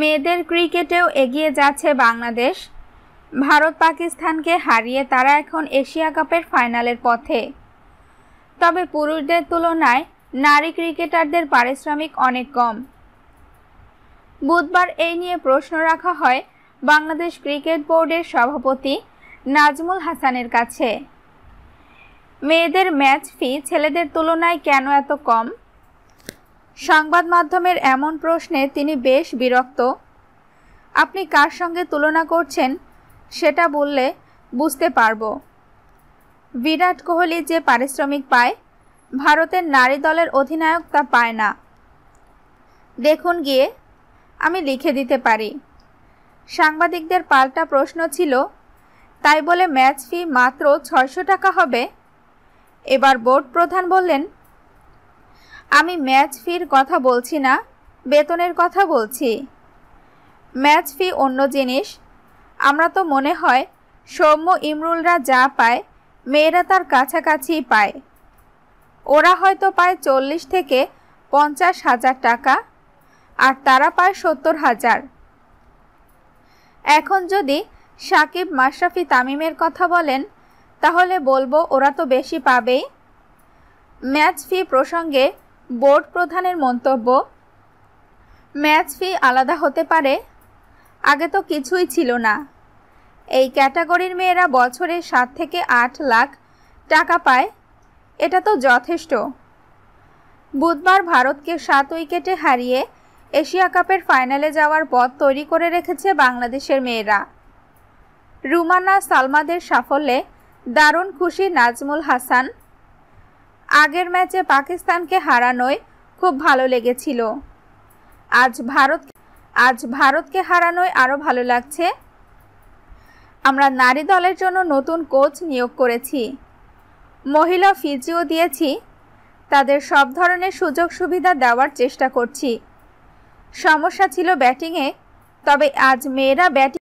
মেয়েদের ক্রিকেটেও এগিয়ে যাচ্ছে বাংলাদেশ ভারত পাকিস্তানকে হারিয়ে তারা এখন এশিয়া কাপের ফাইনালের পথে তবে পুরুষদের তুলনায় নারী ক্রিকেটারদের পারিশ্রমিক অনেক কম বুধবার এই নিয়ে প্রশ্ন রাখা হয় বাংলাদেশ ক্রিকেট বোর্ডের সভাপতি নাজমুল হাসানের কাছে মেয়েদের ম্যাচ ফি ছেলেদের তুলনায় কেন এত কম সংবাদ মাধ্যমের এমন প্রশ্নে তিনি বেশ বিরক্ত আপনি কার সঙ্গে তুলনা করছেন সেটা বললে বুঝতে পারব বিরাট কোহলি যে পারিশ্রমিক পায় ভারতের নারী দলের অধিনায়ক তা পায় না দেখুন গিয়ে আমি লিখে দিতে পারি সাংবাদিকদের পাল্টা প্রশ্ন ছিল তাই বলে ম্যাচ ফি মাত্র ছয়শো টাকা হবে এবার বোর্ড প্রধান বললেন আমি ম্যাচ ফির কথা বলছি না বেতনের কথা বলছি ম্যাচ ফি অন্য জিনিস আমরা তো মনে হয় সৌম্য ইমরুলরা যা পায় মেয়েরা তার কাছাকাছি পায় ওরা হয়তো পায় চল্লিশ থেকে পঞ্চাশ হাজার টাকা আর তারা পায় সত্তর হাজার এখন যদি সাকিব মাশরাফি তামিমের কথা বলেন তাহলে বলবো ওরা তো বেশি পাবেই ম্যাচ ফি প্রসঙ্গে বোর্ড প্রধানের মন্তব্য ম্যাচ ফি আলাদা হতে পারে আগে তো কিছুই ছিল না এই ক্যাটাগরির মেয়েরা বছরে সাত থেকে আট লাখ টাকা পায় এটা তো যথেষ্ট বুধবার ভারতকে সাত উইকেটে হারিয়ে এশিয়া কাপের ফাইনালে যাওয়ার পথ তৈরি করে রেখেছে বাংলাদেশের মেয়েরা রুমানা সালমাদের সাফল্যে দারুণ খুশি নাজমুল হাসান আগের ম্যাচে পাকিস্তানকে হারানোয় খুব ভালো লেগেছিল আজ ভারত আজ ভারতকে হারানোয় আরও ভালো লাগছে আমরা নারী দলের জন্য নতুন কোচ নিয়োগ করেছি মহিলা ফিজিও দিয়েছি তাদের সব ধরনের সুযোগ সুবিধা দেওয়ার চেষ্টা করছি সমস্যা ছিল ব্যাটিংয়ে তবে আজ মেয়েরা ব্যাটিং